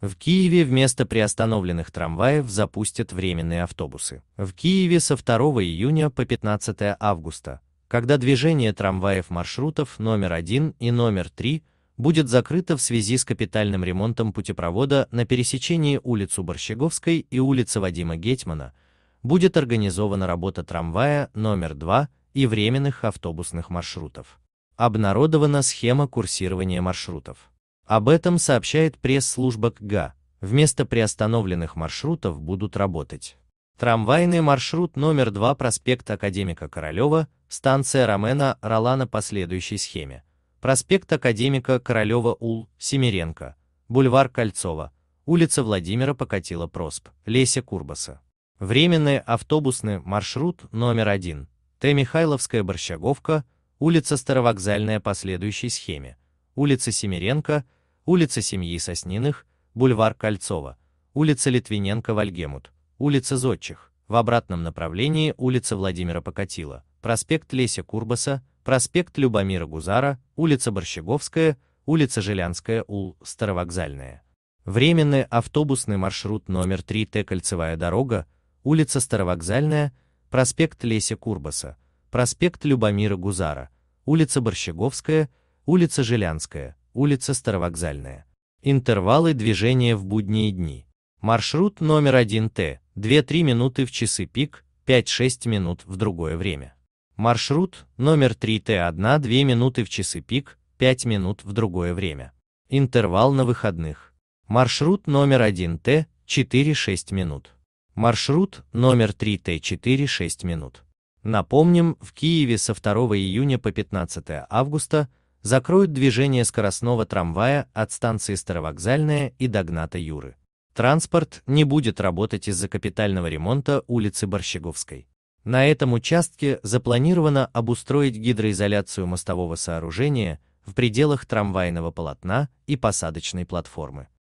В Киеве вместо приостановленных трамваев запустят временные автобусы. В Киеве со 2 июня по 15 августа, когда движение трамваев маршрутов номер 1 и номер 3 будет закрыто в связи с капитальным ремонтом путепровода на пересечении улицы Борщеговской и улицы Вадима Гетьмана, будет организована работа трамвая номер 2 и временных автобусных маршрутов. Обнародована схема курсирования маршрутов. Об этом сообщает пресс-служба КГА. Вместо приостановленных маршрутов будут работать. Трамвайный маршрут номер 2 проспект Академика Королева, станция Ромена Ролана по следующей схеме. Проспект Академика Королева Ул, Семиренко, бульвар Кольцова, улица Владимира Покатила Просп, Леся Курбаса. Временный автобусный маршрут номер 1. Т. Михайловская Борщаговка, улица Старовокзальная по следующей схеме. Улица Семиренко, улица Семьи Сосниных, бульвар Кольцова, улица Литвиненко-Вальгемут, улица Зодчих, в обратном направлении улица Владимира Покатила, проспект Леся Курбаса, проспект Любомира Гузара, улица Борщеговская, улица Желянская, УЛ, Старовокзальная. Временный автобусный маршрут номер 3Т Кольцевая дорога, улица Старовокзальная, проспект Леся Курбаса, проспект Любомира Гузара, улица Борщеговская, улица Желянская, улица Старовокзальная. Интервалы движения в будние дни. Маршрут номер 1Т, 2-3 минуты в часы пик, 5-6 минут в другое время. Маршрут номер 3Т1, 2 минуты в часы пик, 5 минут в другое время. Интервал на выходных. Маршрут номер 1Т, 4-6 минут. Маршрут номер 3Т4 6 минут. Напомним, в Киеве со 2 июня по 15 августа закроют движение скоростного трамвая от станции Старовокзальная и до Гната Юры. Транспорт не будет работать из-за капитального ремонта улицы Борщеговской. На этом участке запланировано обустроить гидроизоляцию мостового сооружения в пределах трамвайного полотна и посадочной платформы.